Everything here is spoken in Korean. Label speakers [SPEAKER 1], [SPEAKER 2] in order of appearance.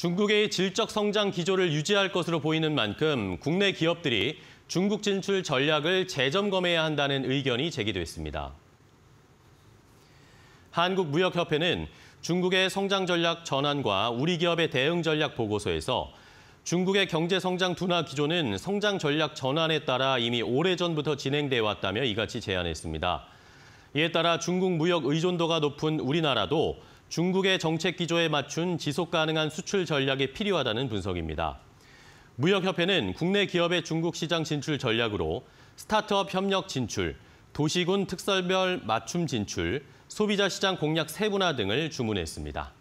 [SPEAKER 1] 중국의 질적 성장 기조를 유지할 것으로 보이는 만큼 국내 기업들이 중국 진출 전략을 재점검해야 한다는 의견이 제기됐습니다. 한국무역협회는 중국의 성장 전략 전환과 우리 기업의 대응 전략 보고서에서 중국의 경제 성장 둔화 기조는 성장 전략 전환에 따라 이미 오래전부터 진행돼 왔다며 이같이 제안했습니다. 이에 따라 중국 무역 의존도가 높은 우리나라도 중국의 정책 기조에 맞춘 지속 가능한 수출 전략이 필요하다는 분석입니다. 무역협회는 국내 기업의 중국 시장 진출 전략으로 스타트업 협력 진출, 도시군 특설별 맞춤 진출, 소비자 시장 공략 세분화 등을 주문했습니다.